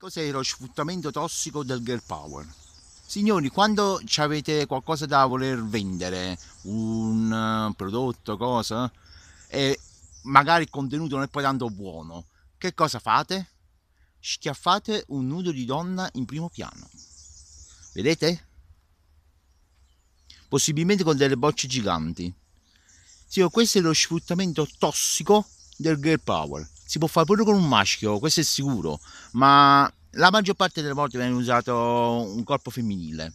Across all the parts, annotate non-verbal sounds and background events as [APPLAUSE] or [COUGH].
Cos'è lo sfruttamento tossico del girl power? Signori, quando avete qualcosa da voler vendere, un eh, prodotto, cosa, e magari il contenuto non è poi tanto buono, che cosa fate? Schiaffate un nudo di donna in primo piano. Vedete? Possibilmente con delle bocce giganti. Signori, questo è lo sfruttamento tossico del girl power si può fare pure con un maschio, questo è sicuro, ma la maggior parte delle volte viene usato un corpo femminile,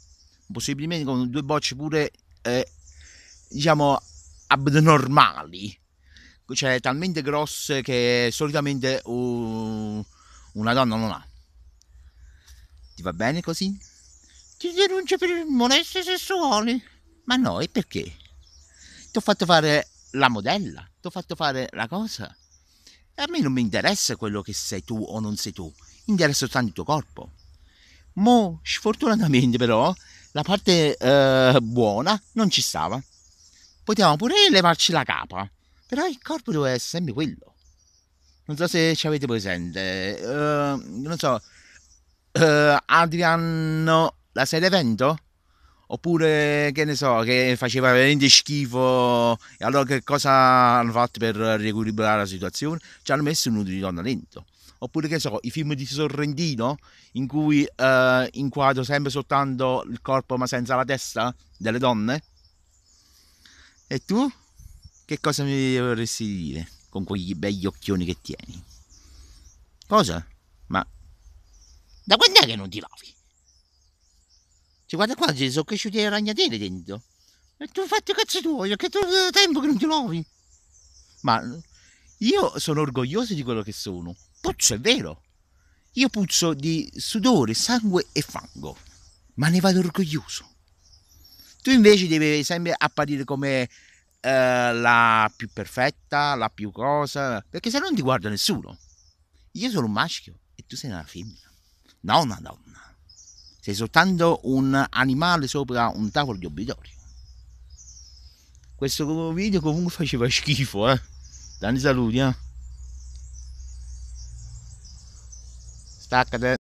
possibilmente con due bocce pure, eh, diciamo, abnormali, cioè talmente grosse che solitamente uh, una donna non ha. Ti va bene così? Ti denuncia per molestie sessuali. Ma no, e perché? Ti ho fatto fare la modella, ti ho fatto fare la cosa. E A me non mi interessa quello che sei tu o non sei tu, mi interessa soltanto il tuo corpo. Mo, sfortunatamente però, la parte eh, buona non ci stava. Potevamo pure levarci la capa, però il corpo doveva essere sempre quello. Non so se ci avete presente, uh, non so, uh, Adriano, la serie evento? Oppure che ne so, che faceva veramente schifo e allora che cosa hanno fatto per riequilibrare la situazione? Ci hanno messo un nudo di donna lento. Oppure che so, i film di Sorrentino in cui eh, inquadro sempre soltanto il corpo ma senza la testa delle donne. E tu? Che cosa mi vorresti dire con quegli begli occhioni che tieni? Cosa? Ma da quando è che non ti lavi? Cioè, guarda qua, ci sono cresciute le ragnatele dentro. E tu fatti cazzo cazzi tuoi, che tu eh, tempo che non ti lavi. Ma eh, io sono orgoglioso di quello che sono. Puzzo, è vero. Io puzzo di sudore, sangue e fango. Ma ne vado orgoglioso. Tu invece devi sempre apparire come eh, la più perfetta, la più cosa, perché se no non ti guarda nessuno. Io sono un maschio e tu sei una femmina. No, una donna sei soltanto un animale sopra un tavolo di obbeditorio. Questo video comunque [LAUGHS] faceva schifo, eh. Tanti saluti, eh. Staccate.